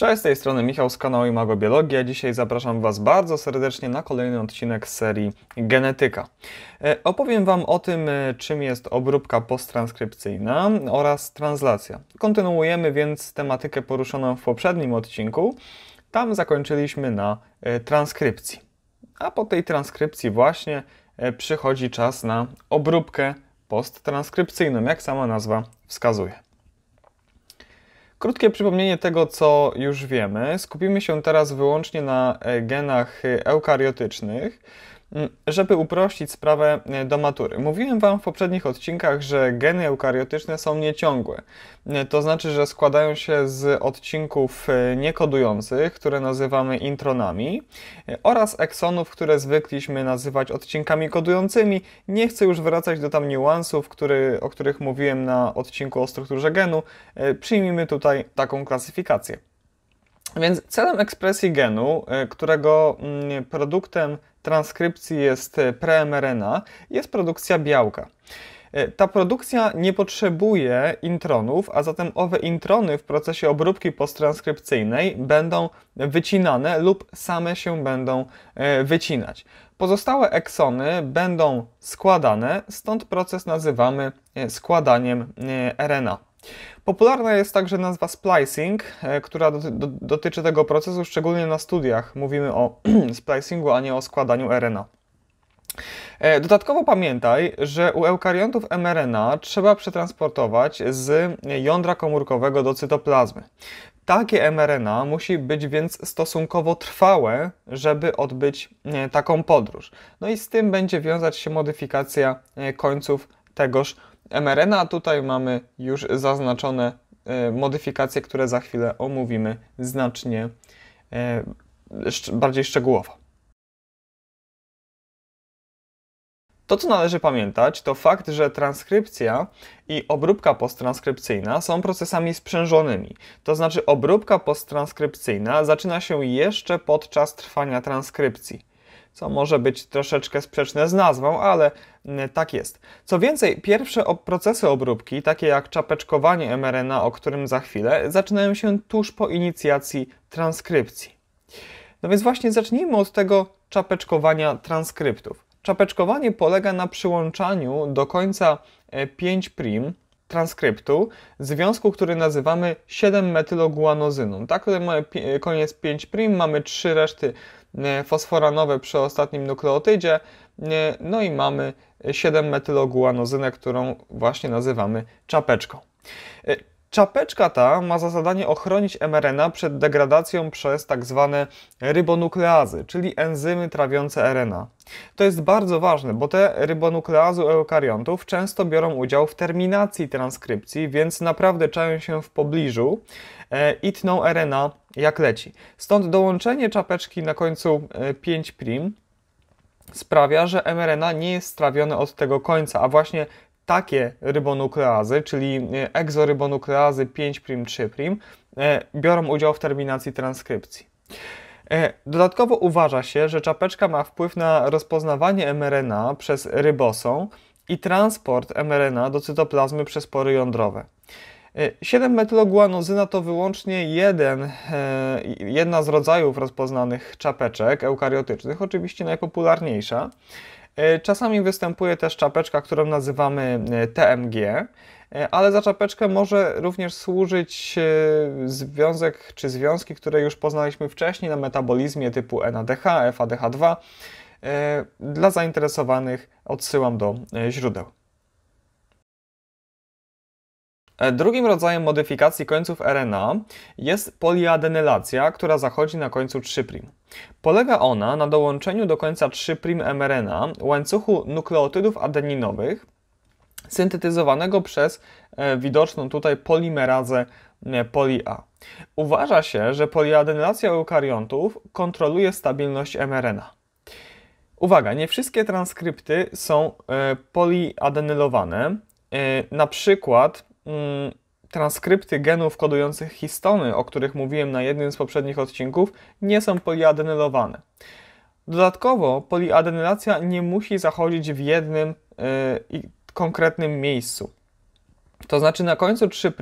Cześć, z tej strony Michał z kanału Imago Biologia. Dzisiaj zapraszam Was bardzo serdecznie na kolejny odcinek serii Genetyka. E, opowiem Wam o tym, e, czym jest obróbka postranskrypcyjna oraz translacja. Kontynuujemy więc tematykę poruszoną w poprzednim odcinku. Tam zakończyliśmy na e, transkrypcji. A po tej transkrypcji właśnie przychodzi czas na obróbkę postranskrypcyjną, jak sama nazwa wskazuje. Krótkie przypomnienie tego, co już wiemy. Skupimy się teraz wyłącznie na e, genach e, eukariotycznych. Mm, żeby uprościć sprawę e, do matury. Mówiłem Wam w poprzednich odcinkach, że geny eukariotyczne są nieciągłe. E, to znaczy, że składają się z odcinków e, niekodujących, które nazywamy intronami, oraz eksonów, które zwykliśmy nazywać odcinkami kodującymi. Nie chcę już wracać do tam niuansów, który, o których mówiłem na odcinku o strukturze genu. Przyjmijmy tutaj taką klasyfikację. Więc celem ekspresji genu, którego mm, produktem transkrypcji jest e, pre-mRNA, jest produkcja białka. E, ta produkcja nie potrzebuje intronów, a zatem owe introny w procesie obróbki posttranskrypcyjnej będą wycinane lub same się będą e, wycinać. Pozostałe eksony będą składane, stąd proces nazywamy składaniem RNA. Popularna jest także nazwa splicing, e, która dotyczy tego procesu, szczególnie na studiach. Mówimy o splicingu, a nie o składaniu RNA. E, dodatkowo pamiętaj, że u eukariontów mRNA trzeba przetransportować z jądra komórkowego do cytoplazmy. Takie mRNA musi być więc stosunkowo trwałe, żeby odbyć e, taką podróż. No i z tym będzie wiązać się modyfikacja końców tegoż mRNA. Tutaj mamy już zaznaczone e, modyfikacje, które za chwilę omówimy znacznie e, bardziej szczegółowo. To, co należy pamiętać, to fakt, że transkrypcja i obróbka postranskrypcyjna są procesami sprzężonymi. To znaczy, obróbka postranskrypcyjna zaczyna się jeszcze podczas trwania transkrypcji, co może być troszeczkę sprzeczne z nazwą, ale Y, tak jest. Co więcej, pierwsze procesy obróbki, takie jak czapeczkowanie mRNA, o którym za chwilę, zaczynają się tuż po inicjacji transkrypcji. No więc właśnie zacznijmy od tego czapeczkowania transkryptów. Czapeczkowanie polega na przyłączaniu do końca 5' e, transkryptu związku, który nazywamy 7-metyloguanozyną. Tak, tutaj mamy koniec 5', mamy trzy reszty E, fosforanowe przy ostatnim nukleotydzie, e, no i mamy 7-metyloguanozynę, którą właśnie nazywamy czapeczką. E, czapeczka ta ma za zadanie ochronić mRNA przed degradacją przez tak zwane rybonukleazy, czyli enzymy trawiące RNA. To jest bardzo ważne, bo te rybonukleazy eukariontów często biorą udział w terminacji transkrypcji, więc naprawdę czają się w pobliżu i tną RNA jak leci. Stąd dołączenie czapeczki na końcu 5' e, sprawia, że mRNA nie jest strawione od tego końca, a właśnie takie rybonukleazy, czyli e, egzorybonukleazy 5', 3', e, biorą udział w terminacji transkrypcji. Dodatkowo uważa się, że czapeczka ma wpływ na rozpoznawanie mRNA przez rybosą i transport mRNA do cytoplazmy przez pory jądrowe. 7 e, metyloguanozyna to wyłącznie jeden, e, jedna z rodzajów rozpoznanych czapeczek eukariotycznych, oczywiście najpopularniejsza. E, czasami występuje też czapeczka, którą nazywamy TMG, ale za czapeczkę może również służyć związek czy związki, które już poznaliśmy wcześniej na metabolizmie typu NADH, FADH2. Dla zainteresowanych odsyłam do źródeł. E, drugim rodzajem modyfikacji końców RNA jest poliadenylacja, która zachodzi na końcu 3'. Polega ona na dołączeniu do końca 3' mRNA łańcuchu nukleotydów adeninowych syntetyzowanego przez e, widoczną tutaj polimerazę poli-A. Uważa się, że poliadenylacja eukariontów kontroluje stabilność mRNA. Uwaga, nie wszystkie transkrypty są e, poliadenylowane. Na przykład Mm, transkrypty genów kodujących histony, o których mówiłem na jednym z poprzednich odcinków, nie są poliadenylowane. Dodatkowo poliadenylacja nie musi zachodzić w jednym yy, konkretnym miejscu. To znaczy na końcu 3'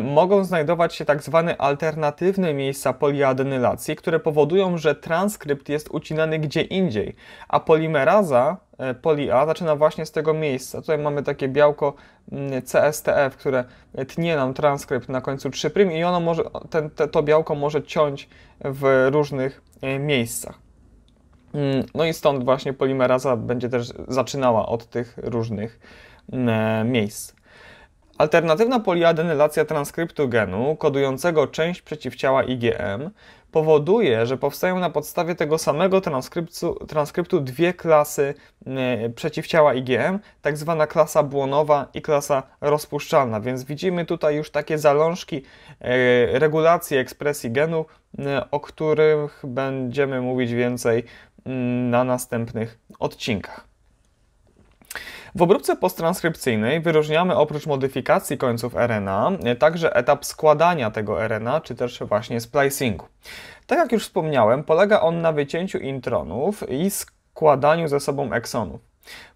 mogą znajdować się tak zwane alternatywne miejsca poliadenylacji, które powodują, że transkrypt jest ucinany gdzie indziej, a polimeraza e, poli A zaczyna właśnie z tego miejsca. Tutaj mamy takie białko mm, CSTF, które tnie nam transkrypt na końcu 3' i ono może, ten, te, to białko może ciąć w różnych e, miejscach. Mm, no i stąd właśnie polimeraza będzie też zaczynała od tych różnych mm, e, miejsc. Alternatywna poliadenylacja transkryptu genu kodującego część przeciwciała IgM powoduje, że powstają na podstawie tego samego transkryptu dwie klasy e, przeciwciała IgM, tak zwana klasa błonowa i klasa rozpuszczalna. Więc widzimy tutaj już takie zalążki e, regulacji ekspresji genu, e, o których będziemy mówić więcej mm, na następnych odcinkach. W obróbce postranskrypcyjnej wyróżniamy oprócz modyfikacji końców RNA e, także etap składania tego RNA, czy też właśnie splicingu. Tak jak już wspomniałem, polega on na wycięciu intronów i składaniu ze sobą eksonów.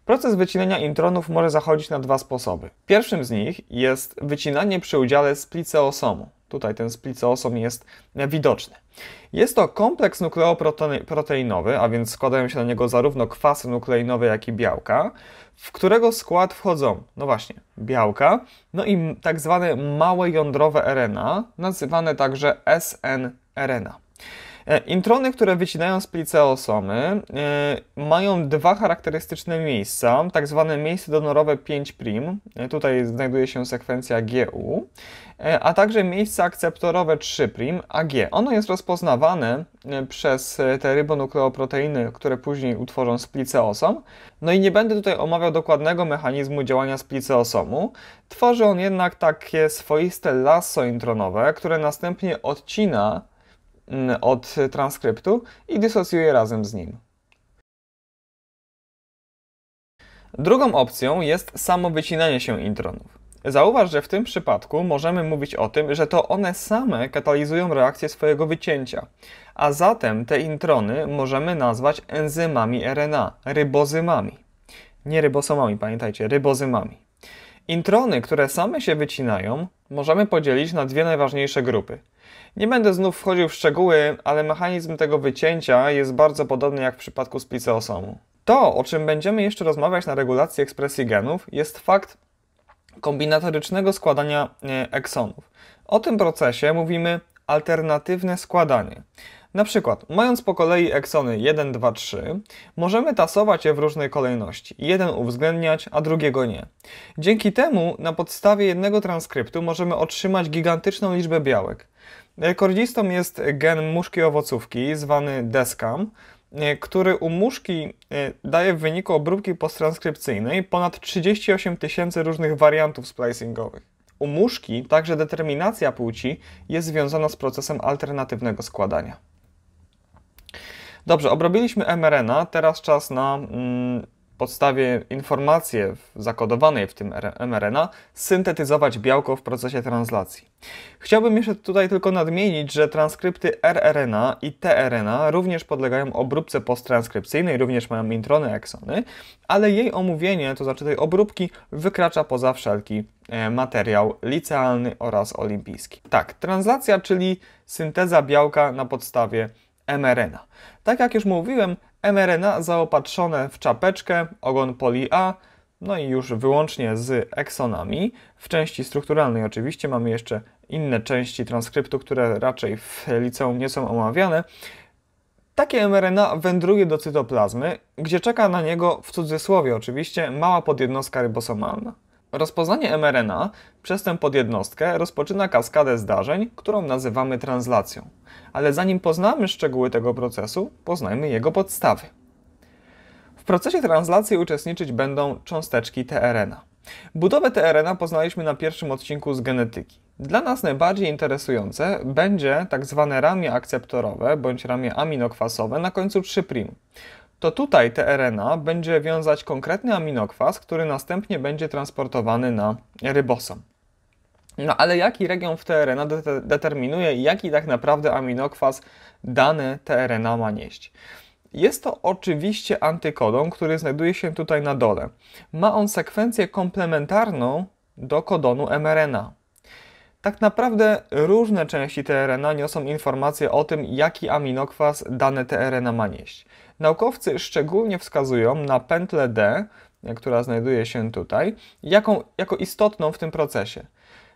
Proces wycinania intronów może zachodzić na dwa sposoby. Pierwszym z nich jest wycinanie przy udziale spliceosomu. Tutaj ten spliceosom jest widoczny. Jest to kompleks nukleoproteinowy, a więc składają się na niego zarówno kwasy nukleinowe, jak i białka, w którego skład wchodzą, no właśnie, białka, no i tak zwane małe jądrowe RNA, nazywane także snRNA. E, introny, które wycinają spliceosomy, e, mają dwa charakterystyczne miejsca, tak zwane miejsce donorowe 5'. E, tutaj znajduje się sekwencja GU, a także miejsce akceptorowe 3' AG. Ono jest rozpoznawane przez te ribonukleoproteiny, które później utworzą spliceosom. No i nie będę tutaj omawiał dokładnego mechanizmu działania spliceosomu. Tworzy on jednak takie swoiste lasso intronowe, które następnie odcina Mm, od transkryptu i dysocjuje razem z nim. Drugą opcją jest samo wycinanie się intronów. Zauważ, że w tym przypadku możemy mówić o tym, że to one same katalizują reakcję swojego wycięcia, a zatem te introny możemy nazwać enzymami RNA, rybozymami. Nie rybosomami, pamiętajcie, rybozymami. Introny, które same się wycinają, możemy podzielić na dwie najważniejsze grupy. Nie będę znów wchodził w szczegóły, ale mechanizm tego wycięcia jest bardzo podobny jak w przypadku osomu. To, o czym będziemy jeszcze rozmawiać na regulacji ekspresji genów, jest fakt kombinatorycznego składania e, eksonów. O tym procesie mówimy alternatywne składanie. Na przykład, mając po kolei eksony 1, 2, 3, możemy tasować je w różnej kolejności. Jeden uwzględniać, a drugiego nie. Dzięki temu na podstawie jednego transkryptu możemy otrzymać gigantyczną liczbę białek. Rekordzistą jest gen muszki owocówki, zwany deskam, e, który u muszki e, daje w wyniku obróbki posttranskrypcyjnej ponad 38 tysięcy różnych wariantów splicingowych. U muszki także determinacja płci jest związana z procesem alternatywnego składania. Dobrze, obrobiliśmy mRNA, teraz czas na mm, podstawie informacji zakodowanej w tym mRNA syntetyzować białko w procesie translacji. Chciałbym jeszcze tutaj tylko nadmienić, że transkrypty rRNA i tRNA również podlegają obróbce posttranskrypcyjnej, również mają introny, eksony, ale jej omówienie, to znaczy tej obróbki, wykracza poza wszelki e, materiał licealny oraz olimpijski. Tak, translacja, czyli synteza białka na podstawie mRNA. Tak jak już mówiłem, mRNA zaopatrzone w czapeczkę, ogon poli-A, no i już wyłącznie z eksonami. W części strukturalnej oczywiście mamy jeszcze inne części transkryptu, które raczej w liceum nie są omawiane. Takie mRNA wędruje do cytoplazmy, gdzie czeka na niego, w cudzysłowie oczywiście, mała podjednostka rybosomalna. Rozpoznanie mRNA przez tę podjednostkę rozpoczyna kaskadę zdarzeń, którą nazywamy translacją. Ale zanim poznamy szczegóły tego procesu, poznajmy jego podstawy. W procesie translacji uczestniczyć będą cząsteczki tRNA. Budowę tRNA poznaliśmy na pierwszym odcinku z genetyki. Dla nas najbardziej interesujące będzie tak zwane ramię akceptorowe bądź ramię aminokwasowe na końcu 3' to tutaj tRNA będzie wiązać konkretny aminokwas, który następnie będzie transportowany na rybosom. No ale jaki region w tRNA de determinuje, jaki tak naprawdę aminokwas dane tRNA ma nieść? Jest to oczywiście antykodon, który znajduje się tutaj na dole. Ma on sekwencję komplementarną do kodonu mRNA. Tak naprawdę różne części tRNA niosą informacje o tym, jaki aminokwas dane tRNA ma nieść. Naukowcy szczególnie wskazują na pętlę D, która znajduje się tutaj, jaką, jako istotną w tym procesie.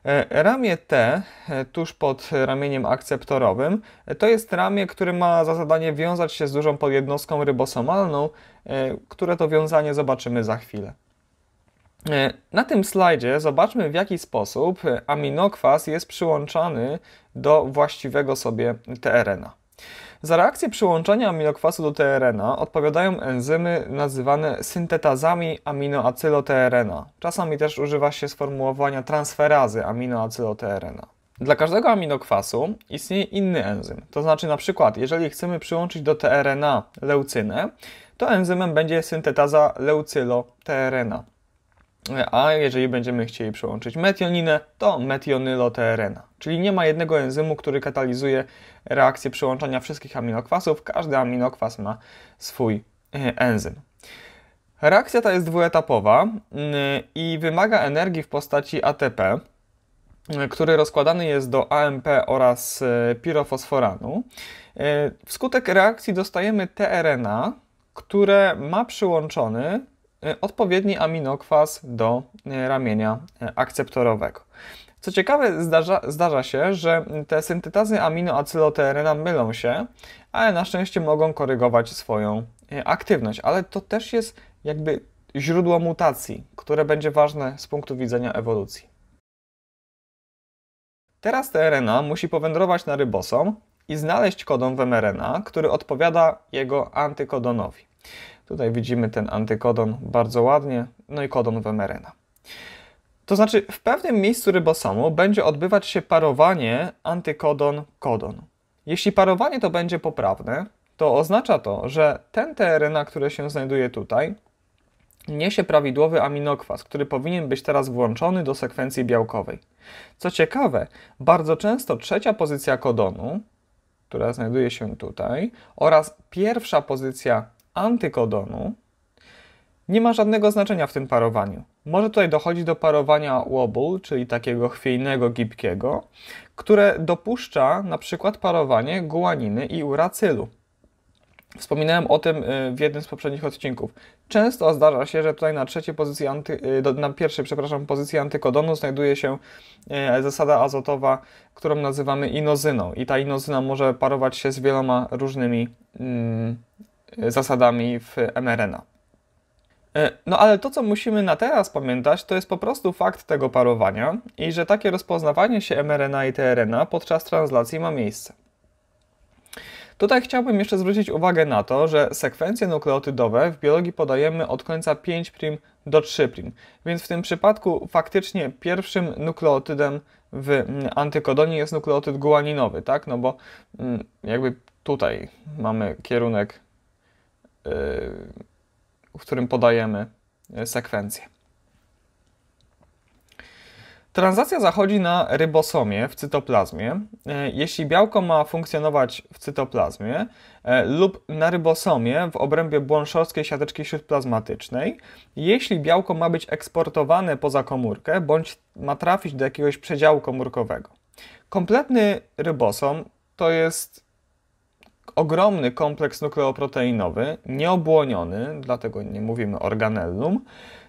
E, ramię T, e, tuż pod ramieniem akceptorowym, e, to jest ramię, które ma za zadanie wiązać się z dużą podjednostką rybosomalną, które to wiązanie zobaczymy za chwilę. E, na tym slajdzie zobaczmy w jaki sposób e, aminokwas jest przyłączany do właściwego sobie TRNA. Za reakcję przyłączania aminokwasu do trna odpowiadają enzymy nazywane syntetazami aminoacylotrna. Czasami też używa się sformułowania transferazy aminoacylotrna. Dla każdego aminokwasu istnieje inny enzym. To znaczy na przykład, jeżeli chcemy przyłączyć do trna leucynę, to enzymem będzie syntetaza leucylotrna a jeżeli będziemy chcieli przełączyć metioninę, to metionyloterena, czyli nie ma jednego enzymu, który katalizuje reakcję przełączania wszystkich aminokwasów, każdy aminokwas ma swój e, enzym. Reakcja ta jest dwuetapowa y, i wymaga energii w postaci ATP, y, który rozkładany jest do AMP oraz y, pirofosforanu. Wskutek reakcji dostajemy tRNA, które ma przyłączony E, odpowiedni aminokwas do e, ramienia e, akceptorowego. Co ciekawe, zdarza, zdarza się, że te syntetazy aminoacyloterena mylą się, ale na szczęście mogą korygować swoją aktywność. Ale to też jest jakby źródło mutacji, które będzie ważne z punktu widzenia ewolucji. Teraz tRNA musi powędrować na rybosom i znaleźć kodon w mRNA, który odpowiada jego antykodonowi. Tutaj widzimy ten antykodon bardzo ładnie, no i kodon mRNA. To znaczy, w pewnym miejscu rybosomu będzie odbywać się parowanie antykodon-kodon. Jeśli parowanie to będzie poprawne, to oznacza to, że ten tRNA, który się znajduje tutaj, niesie prawidłowy aminokwas, który powinien być teraz włączony do sekwencji białkowej. Co ciekawe, bardzo często trzecia pozycja kodonu, która znajduje się tutaj, oraz pierwsza pozycja antykodonu nie ma żadnego znaczenia w tym parowaniu. Może tutaj dochodzić do parowania wobble, czyli takiego chwiejnego, gibkiego, które dopuszcza na przykład parowanie guaniny i uracylu. Wspominałem o tym y, w jednym z poprzednich odcinków. Często zdarza się, że tutaj na trzeciej pozycji, anty, y, na pierwszej, przepraszam, pozycji antykodonu znajduje się y, zasada azotowa, którą nazywamy inozyną. I ta inozyna może parować się z wieloma różnymi mm, E, zasadami w mRNA. E, no ale to, co musimy na teraz pamiętać, to jest po prostu fakt tego parowania i że takie rozpoznawanie się mRNA i tRNA podczas translacji ma miejsce. Tutaj chciałbym jeszcze zwrócić uwagę na to, że sekwencje nukleotydowe w biologii podajemy od końca 5' do 3', więc w tym przypadku faktycznie pierwszym nukleotydem w mm, antykodonie jest nukleotyd guaninowy, tak? No bo mm, jakby tutaj mamy kierunek Y, w którym podajemy y, sekwencję. Transakcja zachodzi na rybosomie w cytoplazmie. Y, jeśli białko ma funkcjonować w cytoplazmie lub na rybosomie w obrębie błonszowskiej siateczki śródplazmatycznej, jeśli białko ma być eksportowane poza komórkę bądź ma trafić do jakiegoś przedziału komórkowego. Kompletny rybosom to jest ogromny kompleks nukleoproteinowy, nieobłoniony, dlatego nie mówimy organellum,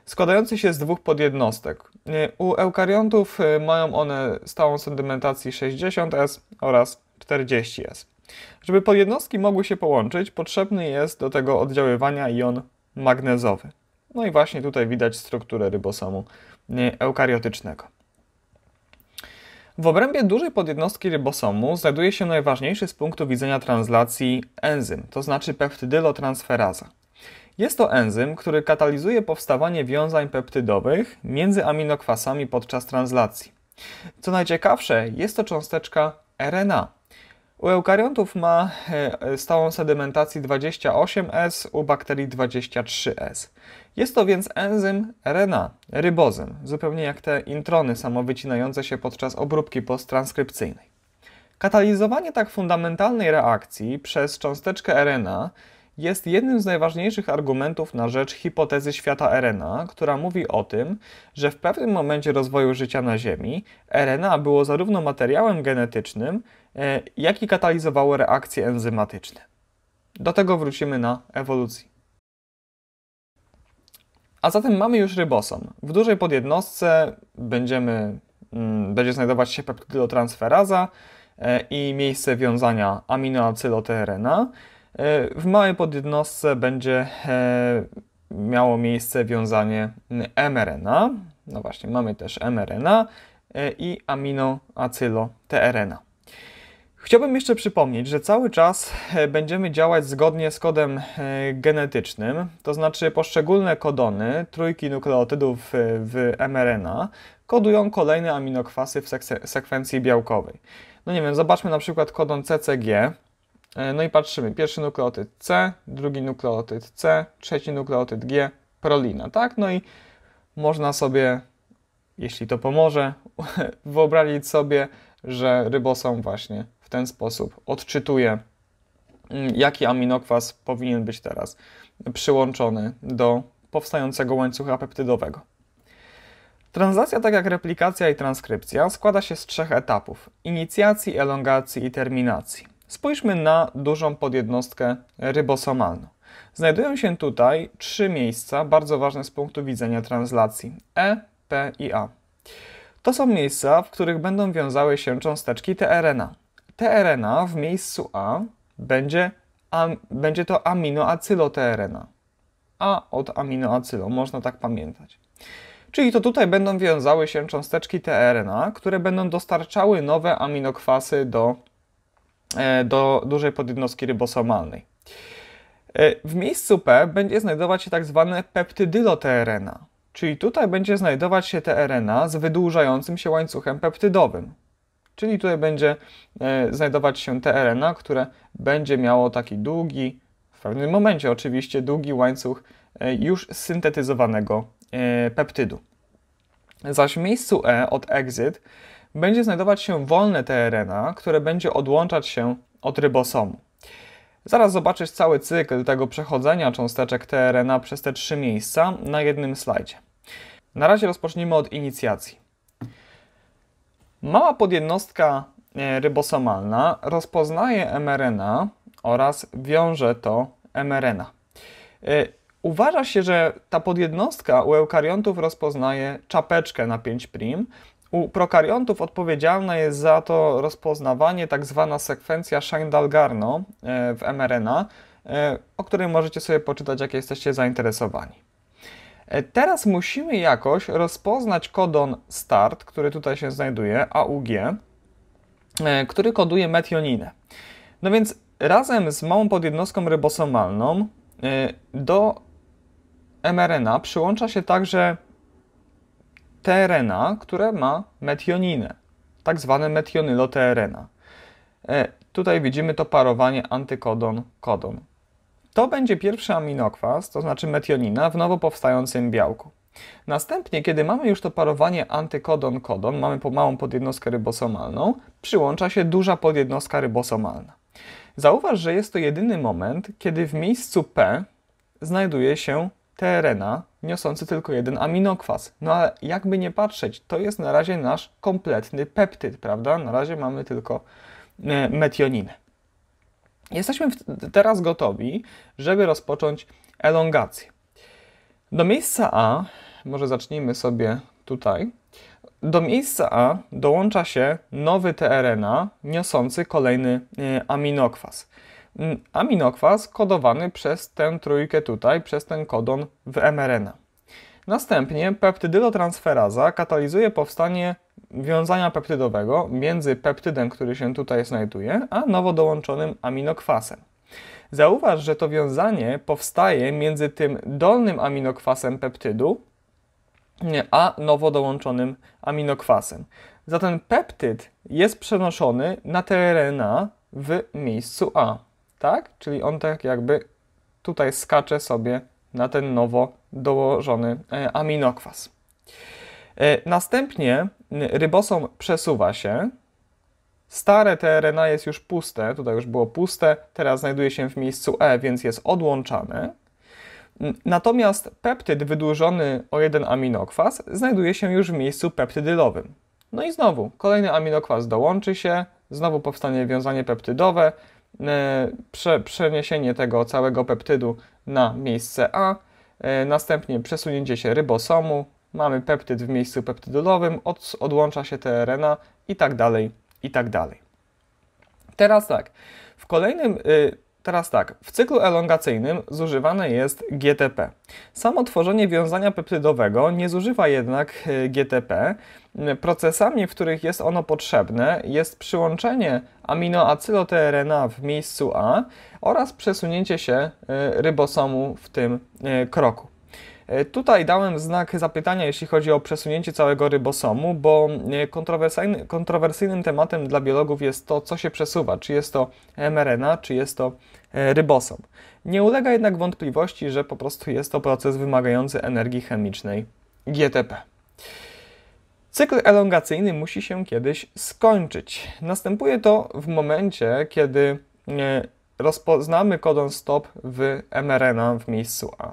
składający się z dwóch podjednostek. U eukariontów y, mają one stałą sedymentacji 60S oraz 40S. Żeby podjednostki mogły się połączyć, potrzebny jest do tego oddziaływania jon magnezowy. No i właśnie tutaj widać strukturę rybosomu y, eukariotycznego. W obrębie dużej podjednostki rybosomu znajduje się najważniejszy z punktu widzenia translacji enzym, to znaczy peptydylotransferaza. Jest to enzym, który katalizuje powstawanie wiązań peptydowych między aminokwasami podczas translacji. Co najciekawsze, jest to cząsteczka RNA, u eukariontów ma e, stałą sedimentację 28S, u bakterii 23S. Jest to więc enzym RNA, ribozym, zupełnie jak te introny samowycinające się podczas obróbki postranskrypcyjnej. Katalizowanie tak fundamentalnej reakcji przez cząsteczkę RNA jest jednym z najważniejszych argumentów na rzecz hipotezy świata RNA, która mówi o tym, że w pewnym momencie rozwoju życia na Ziemi RNA było zarówno materiałem genetycznym, E, jaki katalizowały reakcje enzymatyczne. Do tego wrócimy na ewolucji. A zatem mamy już rybosom. W dużej podjednostce będziemy, mm, będzie znajdować się peptydotransferaza e, i miejsce wiązania aminoacyloTRNA. E, w małej podjednostce będzie miało miejsce wiązanie mRNA. No właśnie, mamy też mRNA i aminoacyloTRNA. Chciałbym jeszcze przypomnieć, że cały czas e, będziemy działać zgodnie z kodem e, genetycznym, to znaczy poszczególne kodony, trójki nukleotydów e, w mRNA, kodują kolejne aminokwasy w sekwencji białkowej. No nie wiem, zobaczmy na przykład kodon CCG. No i patrzymy, pierwszy nukleotyd C, drugi nukleotyd C, trzeci nukleotyd G, prolina, tak? No i można sobie, jeśli to pomoże, wyobrazić sobie, że rybosom właśnie w ten sposób. odczytuje mm, jaki aminokwas powinien być teraz przyłączony do powstającego łańcucha peptydowego. Translacja, tak jak replikacja i transkrypcja, składa się z trzech etapów: inicjacji, elongacji i terminacji. Spójrzmy na dużą podjednostkę rybosomalną. Znajdują się tutaj trzy miejsca bardzo ważne z punktu widzenia translacji: E, P i A. To są miejsca, w których będą wiązały się cząsteczki tRNA. TRNA w miejscu A będzie, a, będzie to aminoacylo-TRNA. A od aminoacylo, można tak pamiętać. Czyli to tutaj będą wiązały się cząsteczki tRNA, które będą dostarczały nowe aminokwasy do, e, do dużej podjednostki rybosomalnej. E, w miejscu P będzie znajdować się tak zwane peptydylo-tRNA, czyli tutaj będzie znajdować się tRNA z wydłużającym się łańcuchem peptydowym. Czyli tutaj będzie e, znajdować się TRNA, które będzie miało taki długi, w pewnym momencie oczywiście, długi łańcuch e, już syntetyzowanego e, peptydu. Zaś w miejscu E od exit będzie znajdować się wolne tRNA, które będzie odłączać się od rybosomu. Zaraz zobaczysz cały cykl tego przechodzenia cząsteczek tRNA przez te trzy miejsca na jednym slajdzie. Na razie rozpocznijmy od inicjacji. Mała podjednostka e, rybosomalna rozpoznaje mRNA oraz wiąże to mRNA. E, uważa się, że ta podjednostka u eukariontów rozpoznaje czapeczkę na 5' u prokariontów odpowiedzialna jest za to rozpoznawanie tak zwana sekwencja shine garno e, w mRNA, o której możecie sobie poczytać, jak jesteście zainteresowani. E, teraz musimy jakoś rozpoznać kodon start, który tutaj się znajduje, AUG, e, który koduje metioninę. No więc razem z małą podjednostką rybosomalną e, do mRNA przyłącza się także tRNA, które ma metioninę, tak zwane metionylo tRNA. Tutaj widzimy to parowanie antykodon-kodon. To będzie pierwszy aminokwas, to znaczy metionina, w nowo powstającym białku. Następnie, kiedy mamy już to parowanie antykodon-kodon, mamy małą podjednostkę rybosomalną, przyłącza się duża podjednostka rybosomalna. Zauważ, że jest to jedyny moment, kiedy w miejscu P znajduje się tRNA, niosący tylko jeden aminokwas. No ale jakby nie patrzeć, to jest na razie nasz kompletny peptyd, prawda? Na razie mamy tylko e, metioninę. Jesteśmy teraz gotowi, żeby rozpocząć elongację. Do miejsca A, może zacznijmy sobie tutaj, do miejsca A dołącza się nowy TRNA niosący kolejny e, aminokwas. Aminokwas kodowany przez tę trójkę tutaj, przez ten kodon w mRNA. Następnie peptydylotransferaza katalizuje powstanie wiązania peptydowego między peptydem, który się tutaj znajduje, a nowo dołączonym aminokwasem. Zauważ, że to wiązanie powstaje między tym dolnym aminokwasem peptydu a nowo dołączonym aminokwasem. Zatem peptyd jest przenoszony na tRNA w miejscu A, tak? Czyli on tak jakby tutaj skacze sobie na ten nowo dołożony e, aminokwas. E, następnie rybosom przesuwa się. Stare TRNA jest już puste, tutaj już było puste, teraz znajduje się w miejscu E, więc jest odłączane. Natomiast peptyd wydłużony o jeden aminokwas znajduje się już w miejscu peptydylowym. No i znowu, kolejny aminokwas dołączy się, znowu powstanie wiązanie peptydowe, prze, przeniesienie tego całego peptydu na miejsce A, e, następnie przesunięcie się rybosomu, mamy peptyd w miejscu peptydolowym, od, odłącza się tRNA i tak dalej, i tak dalej. Teraz tak, w kolejnym, yy, teraz tak, w cyklu elongacyjnym zużywane jest GTP. Samo tworzenie wiązania peptydowego nie zużywa jednak y, GTP. Procesami, w których jest ono potrzebne, jest przyłączenie aminoacyloTRNA w miejscu A oraz przesunięcie się y, rybosomu w tym y, kroku. E, tutaj dałem znak zapytania, jeśli chodzi o przesunięcie całego rybosomu, bo e, kontrowersyjny, kontrowersyjnym tematem dla biologów jest to, co się przesuwa, czy jest to mRNA, czy jest to e, rybosom. Nie ulega jednak wątpliwości, że po prostu jest to proces wymagający energii chemicznej GTP. Cykl elongacyjny musi się kiedyś skończyć. Następuje to w momencie, kiedy rozpoznamy kodon stop w mRNA w miejscu A.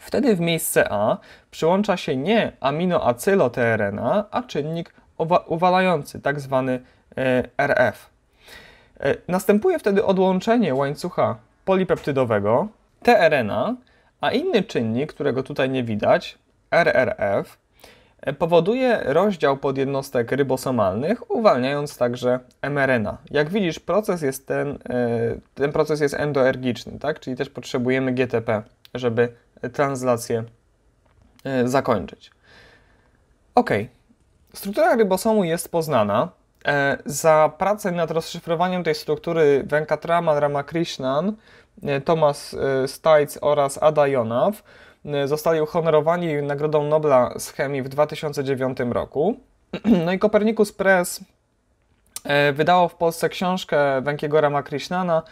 Wtedy w miejsce A przyłącza się nie aminoacyloTRNA, a czynnik uwalający, tak zwany e, RF. E, następuje wtedy odłączenie łańcucha polipeptydowego tRNA, a inny czynnik, którego tutaj nie widać, RRF, e, powoduje rozdział podjednostek rybosomalnych, uwalniając także mRNA. Jak widzisz, proces jest ten, ten proces jest endoergiczny, tak? czyli też potrzebujemy GTP, żeby translację e, zakończyć. Ok. Struktura rybosomu jest poznana. E, za pracę nad rozszyfrowaniem tej struktury Venkatraman Ramakrishnan, e, Thomas Stites oraz Ada Jonaw zostali uhonorowani Nagrodą Nobla z chemii w 2009 roku. No i Kopernikus Press E, wydało w Polsce książkę Wenkiegora Makrishnana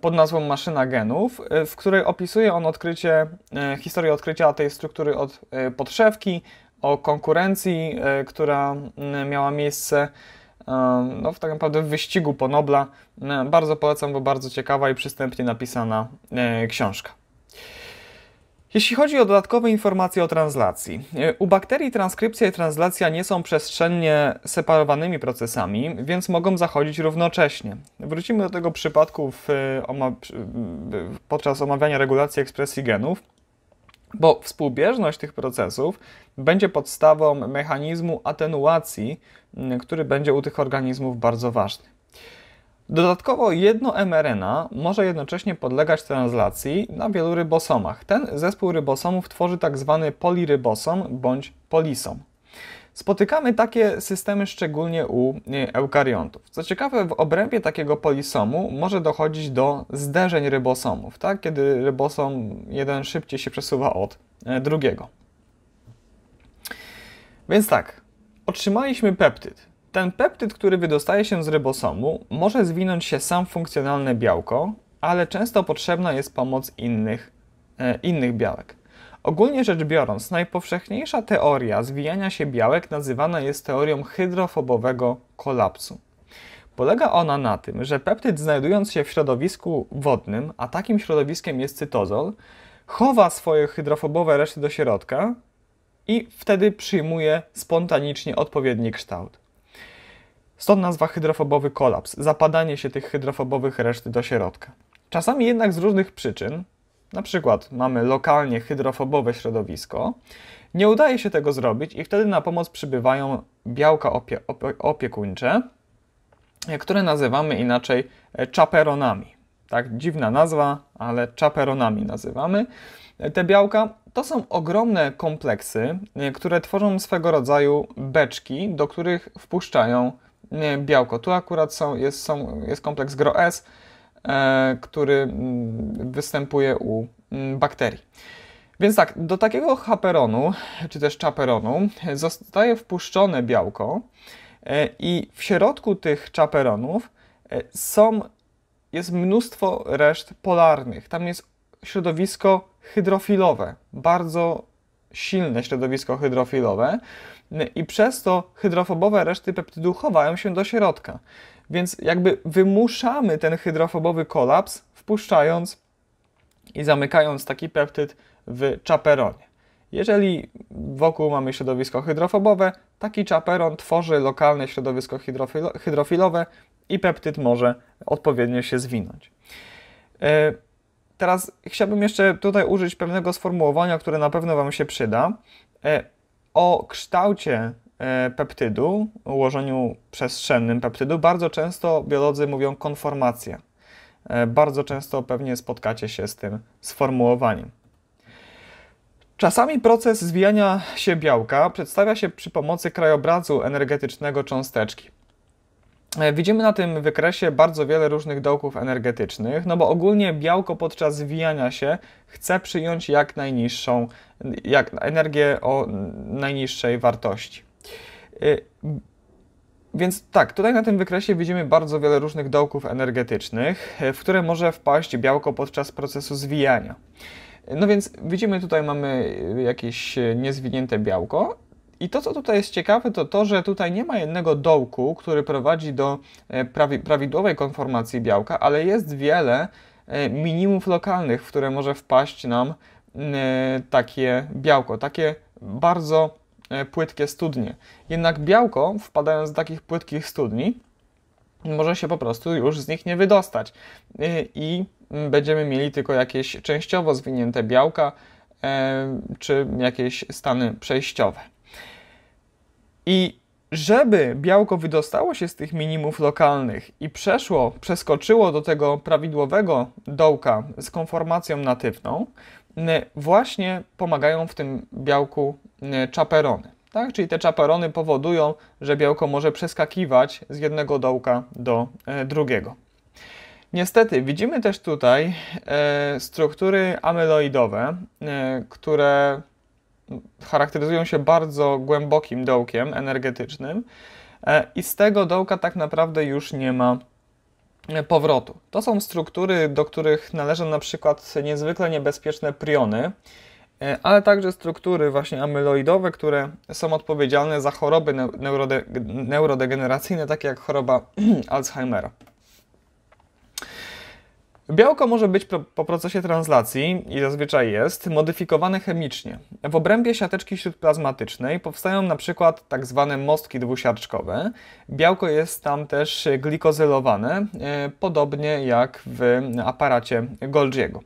pod nazwą Maszyna genów, e, w której opisuje on odkrycie, e, historię odkrycia tej struktury od podszewki, o konkurencji, która mm, miała miejsce no, w tak naprawdę wyścigu po Nobla. Bardzo polecam, bo bardzo ciekawa i przystępnie napisana książka. Jeśli chodzi o dodatkowe informacje o translacji, e, u bakterii transkrypcja i translacja nie są przestrzennie separowanymi procesami, więc mogą zachodzić równocześnie. Wrócimy do tego przypadku w, e, oma podczas omawiania regulacji ekspresji genów, bo współbieżność tych procesów będzie podstawą mechanizmu atenuacji, który będzie u tych organizmów bardzo ważny. Dodatkowo jedno mRNA może jednocześnie podlegać translacji na wielu rybosomach. Ten zespół rybosomów tworzy tzw. Tak polirybosom bądź polisom. Spotykamy takie systemy szczególnie u eukariontów. Co ciekawe, w obrębie takiego polisomu może dochodzić do zderzeń rybosomów, tak? kiedy rybosom jeden szybciej się przesuwa od e, drugiego. Więc tak, otrzymaliśmy peptyd. Ten peptyd, który wydostaje się z rybosomu, może zwinąć się sam funkcjonalne białko, ale często potrzebna jest pomoc innych, e, innych białek. Ogólnie rzecz biorąc, najpowszechniejsza teoria zwijania się białek nazywana jest teorią hydrofobowego kolapsu. Polega ona na tym, że peptyd znajdując się w środowisku wodnym, a takim środowiskiem jest cytozol, chowa swoje hydrofobowe reszty do środka i wtedy przyjmuje spontanicznie odpowiedni kształt. Stąd nazwa hydrofobowy kolaps, zapadanie się tych hydrofobowych reszt do środka. Czasami jednak z różnych przyczyn, na przykład mamy lokalnie hydrofobowe środowisko, nie udaje się tego zrobić i wtedy na pomoc przybywają białka opie opiekuńcze, e, które nazywamy inaczej e, czaperonami. Tak, dziwna nazwa, ale czaperonami nazywamy. E, te białka to są ogromne kompleksy, które tworzą swego rodzaju beczki, do których wpuszczają nie wiem, białko. Tu akurat są, jest, są, jest kompleks GroS, e, który mm, występuje u mm, bakterii. Więc tak, do takiego haperonu, czy też czaperonu, zostaje wpuszczone białko e, i w środku tych czaperonów e, są, jest mnóstwo reszt polarnych. Tam jest środowisko hydrofilowe, bardzo silne środowisko hydrofilowe, i przez to hydrofobowe reszty peptydu chowają się do środka. Więc jakby wymuszamy ten hydrofobowy kolaps, wpuszczając i zamykając taki peptyd w czaperonie. Jeżeli wokół mamy środowisko hydrofobowe, taki czaperon tworzy lokalne środowisko hydrofilo hydrofilowe i peptyd może odpowiednio się zwinąć. E, teraz chciałbym jeszcze tutaj użyć pewnego sformułowania, które na pewno Wam się przyda. E, o kształcie e, peptydu, ułożeniu przestrzennym peptydu, bardzo często biolodzy mówią konformacja. E, bardzo często pewnie spotkacie się z tym sformułowaniem. Czasami proces zwijania się białka przedstawia się przy pomocy krajobrazu energetycznego cząsteczki. E, widzimy na tym wykresie bardzo wiele różnych dołków energetycznych, no bo ogólnie białko podczas zwijania się chce przyjąć jak najniższą, jak energię o najniższej wartości. E, więc tak, tutaj na tym wykresie widzimy bardzo wiele różnych dołków energetycznych, e, w które może wpaść białko podczas procesu zwijania. No więc widzimy tutaj mamy jakieś niezwinięte białko i to, co tutaj jest ciekawe, to to, że tutaj nie ma jednego dołku, który prowadzi do e, prawi prawidłowej konformacji białka, ale jest wiele e, minimów lokalnych, w które może wpaść nam e, takie białko, takie bardzo płytkie studnie. Jednak białko, wpadając do takich płytkich studni, może się po prostu już z nich nie wydostać i będziemy mieli tylko jakieś częściowo zwinięte białka czy jakieś stany przejściowe. I żeby białko wydostało się z tych minimów lokalnych i przeszło, przeskoczyło do tego prawidłowego dołka z konformacją natywną, właśnie pomagają w tym białku czaperony. Tak? Czyli te czaperony powodują, że białko może przeskakiwać z jednego dołka do e, drugiego. Niestety widzimy też tutaj e, struktury amyloidowe, e, które charakteryzują się bardzo głębokim dołkiem energetycznym e, i z tego dołka tak naprawdę już nie ma e, powrotu. To są struktury, do których należą na przykład niezwykle niebezpieczne priony, e, ale także struktury właśnie amyloidowe, które są odpowiedzialne za choroby neurode neurodegeneracyjne, takie jak choroba Alzheimera. Białko może być po procesie translacji, i zazwyczaj jest, modyfikowane chemicznie. W obrębie siateczki śródplazmatycznej powstają np. tak zwane mostki dwusiarczkowe. Białko jest tam też glikozylowane, e, podobnie jak w aparacie Golgiego.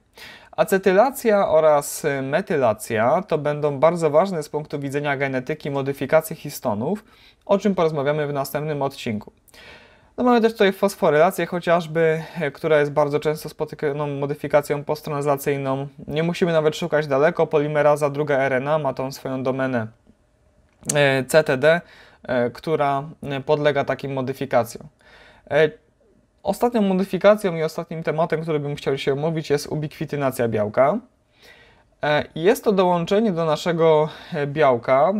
Acetylacja oraz metylacja to będą bardzo ważne z punktu widzenia genetyki modyfikacje histonów, o czym porozmawiamy w następnym odcinku. No mamy też tutaj fosforylację chociażby, e, która jest bardzo często spotykaną modyfikacją postranslacyjną. Nie musimy nawet szukać daleko, polimeraza druga RNA ma tą swoją domenę e, CTD, e, która podlega takim modyfikacjom. Ostatnią modyfikacją i ostatnim tematem, który bym chciał się omówić jest ubikwitynacja białka. Jest to dołączenie do naszego białka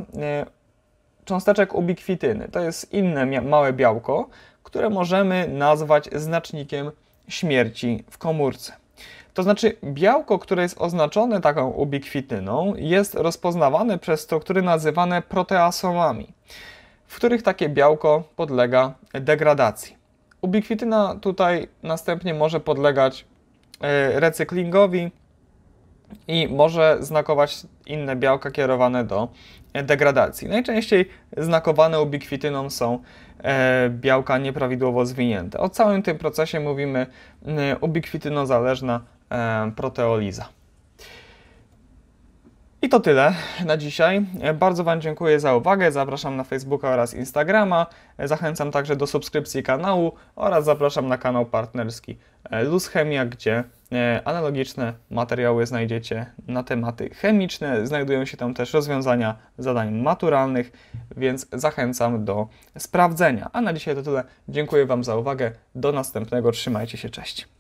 cząsteczek ubikwityny. To jest inne małe białko, które możemy nazwać znacznikiem śmierci w komórce. To znaczy białko, które jest oznaczone taką ubikwityną, jest rozpoznawane przez struktury nazywane proteasomami, w których takie białko podlega degradacji. Ubikwityna tutaj następnie może podlegać e, recyklingowi i może znakować inne białka kierowane do degradacji. Najczęściej znakowane ubikwityną są e, białka nieprawidłowo zwinięte. O całym tym procesie mówimy ubikwitynozależna e, proteoliza. I to tyle na dzisiaj. Bardzo Wam dziękuję za uwagę. Zapraszam na Facebooka oraz Instagrama. Zachęcam także do subskrypcji kanału oraz zapraszam na kanał partnerski e, Luz Chemia, gdzie E, analogiczne materiały znajdziecie na tematy chemiczne, znajdują się tam też rozwiązania zadań maturalnych, więc zachęcam do sprawdzenia. A na dzisiaj to tyle. Dziękuję Wam za uwagę. Do następnego. Trzymajcie się. Cześć.